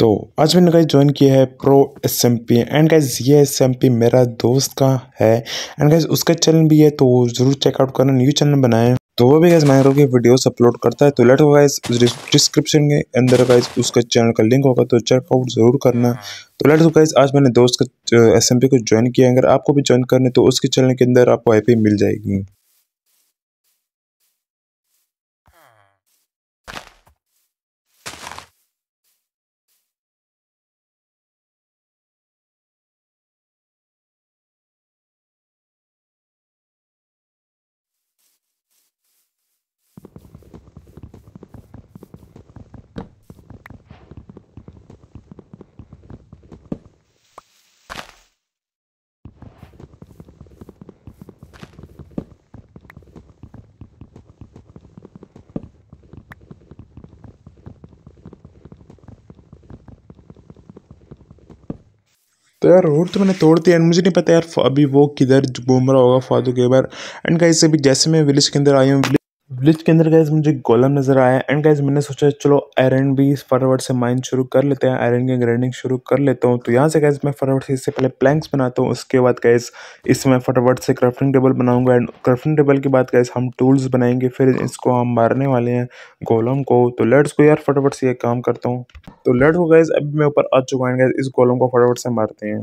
तो आज मैंने गाइज ज्वाइन किया है pro S M P and guys ये एस एम पी मेरा दोस्त का है एंड गाइज उसका चैनल भी है तो जरूर चेकआउट करना न्यू चैनल बनाए तो वो भी गैस माइनक्रो की वीडियोस अपलोड करता है तो लेट गाइज डिस्क्रिप्शन के अंदर गाइज उसका चैनल का लिंक होगा तो चेकआउट जरूर करना हाँ। तो लेट गाइज आज मैंने दोस्त का एस एम पी को ज्वाइन किया है अगर आपको भी ज्वाइन करना है तो उसके चैनल के अंदर आपको आई मिल जाएगी तो यार रोड तो मैंने तोड़ दिया मुझे नहीं पता यार अभी वो किधर घूम रहा होगा फादू के बार एंड से भी जैसे मैं विलेज के अंदर आई हूँ ब्लिच के अंदर गैस मुझे गोलम नज़र आया एंड गैस मैंने सोचा चलो आयरन भी इस से माइन शुरू कर लेते हैं आयरन की ग्राइंडिंग शुरू कर लेता हूँ तो यहाँ से गैस मैं फटाफट से इससे पहले प्लैंक्स बनाता हूँ उसके बाद गैस इससे मैं फटाफट से क्राफ्टिंग टेबल बनाऊंगा एंड क्राफ्टिंग टेबल के बाद गैस हम टूल्स बनाएंगे फिर इसको हम मारने वाले हैं गोलम को तो लेट्स को यार फटाफट से ये काम करता हूँ तो लेट्स को गैस अभी मैं ऊपर आ चुका हूँ गैस इस गोलम को फटाफट से मारते हैं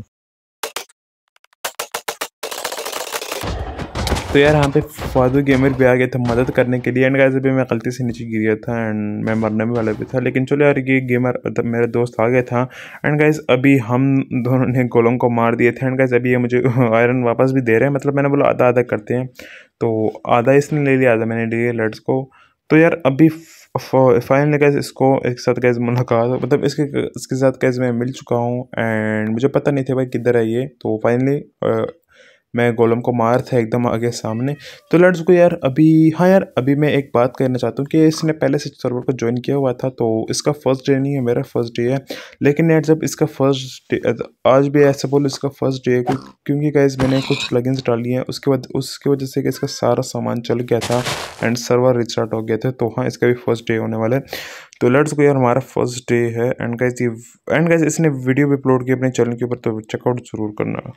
तो यार यहाँ पे फादू गेमर भी आ गए थे मदद करने के लिए एंड गाइस अभी मैं गलती से नीचे गिर गया था एंड मैं मरने भी वाला भी था लेकिन चलो यार ये गेमर तब मेरे दोस्त आ गया था एंड गाइस अभी हम दोनों ने गोलों को मार दिए थे एंड गाइस अभी ये मुझे आयरन वापस भी दे रहे हैं मतलब मैंने बोला आधा आधा करते हैं तो आधा इसने ले लिया आधा मैंने लिए लड्स को तो यार अभी फाइनली गैस इसको एक साथ गैस मुलाकात मतलब इसके इसके साथ गैस मैं मिल चुका हूँ एंड मुझे पता नहीं था भाई किधर है ये तो फाइनली मैं गोलम को मार था एकदम आगे सामने तो लड्स को यार अभी हाँ यार अभी मैं एक बात कहना चाहता हूँ कि इसने पहले से सर्वर को ज्वाइन किया हुआ था तो इसका फर्स्ट डे नहीं है मेरा फर्स्ट डे है लेकिन यार जब इसका फर्स्ट डे आज भी ऐसे बोलो इसका फर्स्ट डे है क्योंकि गाइज मैंने कुछ प्लगइन्स डाली हैं उसके बाद उसकी वजह से इसका सारा सामान चल गया था एंड सर्वर रिस्टार्ट हो गया था तो हाँ इसका भी फर्स्ट डे होने वाला है तो लर्ड्स को यार हमारा फर्स्ट डे है एंड गाइज ये एंड गाइज इसने वीडियो भी अपलोड किया अपने चैनल के ऊपर तो चेकआउट ज़रूर करना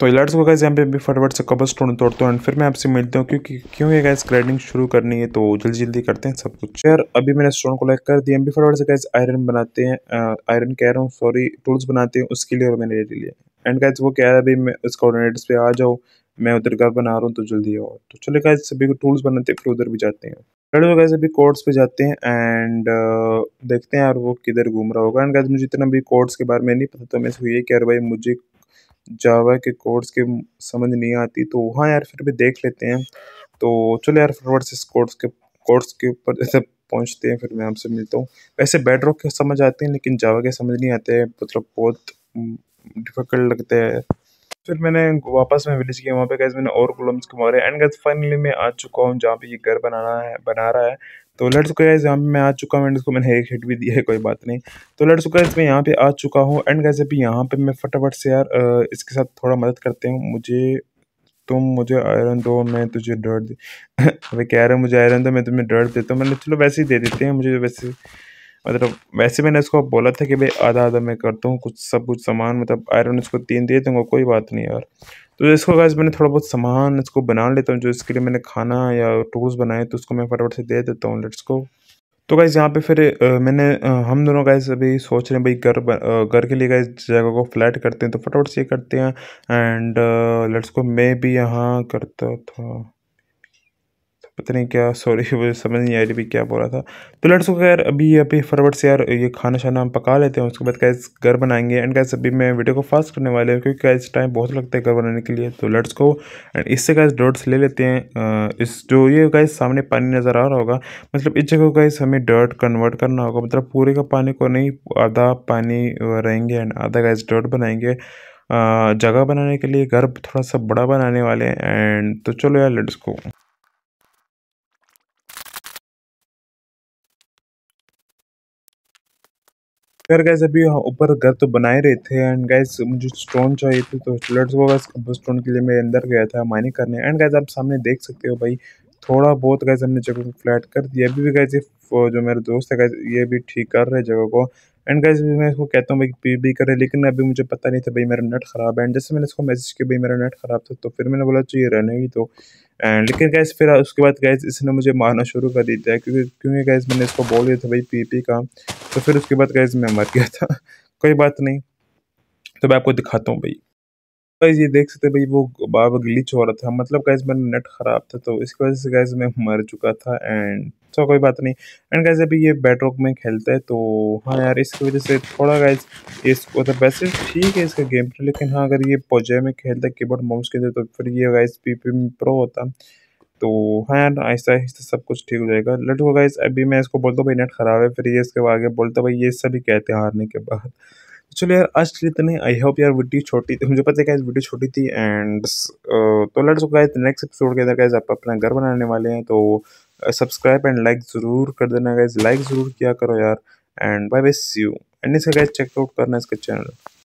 तो इलाट्स गो गाइस यहाँ पे भी फटाफट से कबर स्टोन तोड़ता हूँ एंड फिर मैं आपसे मिलता हूँ क्योंकि क्यों ये गाइस ग्राइंडिंग शुरू करनी है तो जल्दी जल्दी करते हैं सब कुछ यार अभी मैंने स्टोन को लाइक कर दिया भी फटाफट से गैस आयरन बनाते हैं आयरन कह रहा हूँ सॉरी टूल्स बनाते हैं उसके लिए और मैंने ले लिया एंड गाइज वो कह रहा है अभी मैं उस कोऑर्डिनेट्स पर आ जाओ मैं उधर घर बना रहा हूँ तो जल्दी आओ तो चले गाइज सभी को टूल्स बनाते हैं फिर उधर भी जाते हैं वो गैस अभी कोर्ट्स पे जाते हैं एंड देखते हैं यार वो किधर घूम रहा होगा एंड गैस मुझे इतना भी कोर्ट्स के बारे में नहीं पता तो मैं ये कह रहा भाई मुझे जावा के कोड्स के समझ नहीं आती तो वहाँ यार फिर भी देख लेते हैं तो चलो यार फॉरवर्ड से कोड्स के कोर्स के ऊपर जैसे पहुँचते हैं फिर मैं आपसे मिलता हूँ वैसे बेड रॉक के समझ आते हैं लेकिन जावा के समझ नहीं आते मतलब बहुत डिफ़िकल्ट लगता है फिर मैंने वापस में विलेज किया वहाँ पे गैस मैंने और गुलाम्स को मारे एंड गैस फाइनली मैं आ चुका हूँ जहाँ पे ये घर बनाना है बना रहा है तो लड़ चुका है यहाँ पे मैं आ चुका हूँ एंड इसको मैंने एक हिट भी दिया है कोई बात नहीं तो लड़ चुका है मैं यहाँ पे आ चुका हूँ एंड गैस अभी यहाँ पर मैं फटाफट से यार इसके साथ थोड़ा मदद करते हूँ मुझे तुम मुझे आयरन दो मैं तुझे डर दे अभी कह रहे हो मुझे आयरन दो मैं तुम्हें डर देता हूँ मैंने चलो वैसे ही दे देते हैं मुझे वैसे मतलब वैसे मैंने उसको बोला था कि भाई आधा आधा मैं करता हूँ कुछ सब कुछ सामान मतलब आयरन उसको तीन दे दूँगा कोई बात नहीं यार तो इसको अगर मैंने थोड़ा बहुत सामान इसको बना लेता हूँ जो इसके लिए मैंने खाना या टूल्स बनाए तो उसको मैं फटाफट से दे देता हूँ लेट्स को तो गैस यहाँ पे फिर मैंने हम दोनों गैस अभी सोच रहे हैं भाई घर घर के लिए गैस जगह को फ्लैट करते हैं तो फटाफट से करते हैं एंड लेट्स को मैं भी यहाँ करता था पता नहीं क्या सॉरी समझ नहीं आ रही भी क्या बोल रहा था तो लड़स को यार अभी अभी फटाफट से यार ये खाना शाना हम पका लेते हैं उसके बाद कैस घर बनाएंगे एंड कैसे अभी मैं वीडियो को फास्ट करने वाले हूँ क्योंकि कैसे टाइम बहुत लगता है घर बनाने के लिए तो लेट्स को एंड इससे कैस डर्ट्स ले लेते हैं इस जो ये कैस सामने पानी नज़र आ रहा होगा मतलब इस जगह कैस हमें डर्ट कन्वर्ट करना होगा मतलब पूरे का पानी को नहीं आधा पानी रहेंगे एंड आधा कैस डर्ट बनाएंगे जगह बनाने के लिए घर थोड़ा सा बड़ा बनाने वाले हैं एंड तो चलो यार लड़्स को फिर गैस अभी ऊपर घर तो बनाए रहे थे एंड गैस मुझे स्टोन चाहिए थी तो चुलट्स को बस स्टोन के लिए मैं अंदर गया था माइनिंग करने एंड गैस आप सामने देख सकते हो भाई थोड़ा बहुत गैस हमने जगह को फ्लैट कर दिया अभी भी गैस जो मेरे दोस्त है गैस ये भी ठीक कर रहे जगह को एंड गाइज मैं इसको कहता हूँ भाई पी भी करें लेकिन अभी मुझे पता नहीं था भाई मेरा नेट ख़राब है एंड जैसे मैंने इसको मैसेज किया भाई मेरा नेट ख़राब था तो फिर मैंने बोला चाहिए अच्छा, रहने ही तो एंड लेकिन गैस फिर उसके बाद गैस इसने मुझे मारना शुरू कर दिया था क्योंकि क्योंकि गैस मैंने इसको बोल दिया था भाई पी पी का तो फिर उसके बाद गैस मैं मर गया था कोई बात नहीं तो मैं आपको दिखाता हूँ भाई गाइस तो ये देख सकते भाई वो बाब गिलीच हो रहा था मतलब गाइस मेरा नेट ख़राब था तो इसकी वजह से गाइस मैं मर चुका था एंड तो कोई बात नहीं एंड गाइस अभी ये बैटरॉक में खेलता है तो हाँ यार इसकी वजह से थोड़ा गाइस इसको तो वैसे ठीक है इसका गेम लेकिन हाँ अगर ये पोजे में खेलता कीबोर्ड मोम्स खेलते तो फिर ये गाइज पी पी प्रो होता तो हाँ यार आहिस्ता आहिस्ता सब कुछ ठीक हो जाएगा लेट होगा गाइज अभी मैं इसको बोलता हूँ भाई नेट ख़राब है फिर ये इसके आगे बोलता भाई ये सभी कहते हैं हारने के बाद चलो यार आज के लिए इतने आई होप यार वीडियो छोटी थी मुझे पता है वीडियो छोटी थी एंड uh, तो लेट्स गाइस नेक्स्ट एपिसोड के अंदर गाइज आप अपना घर बनाने वाले हैं तो सब्सक्राइब एंड लाइक ज़रूर कर देना गाइज लाइक ज़रूर किया करो यार and bye bye see you and इसका गाइज चेकआउट करना इसका चैनल